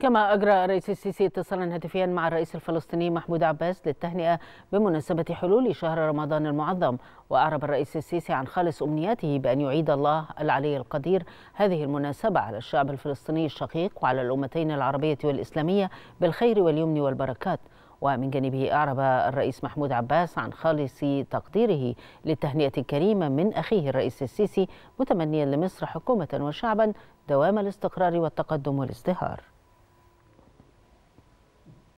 كما أجرى الرئيس السيسي اتصالا هاتفيا مع الرئيس الفلسطيني محمود عباس للتهنئة بمناسبة حلول شهر رمضان المعظم وأعرب الرئيس السيسي عن خالص أمنياته بأن يعيد الله العلي القدير هذه المناسبة على الشعب الفلسطيني الشقيق وعلى الأمتين العربية والإسلامية بالخير واليمن والبركات ومن جانبه أعرب الرئيس محمود عباس عن خالص تقديره للتهنئة الكريمة من أخيه الرئيس السيسي متمنيا لمصر حكومة وشعبا دوام الاستقرار والتقدم والازدهار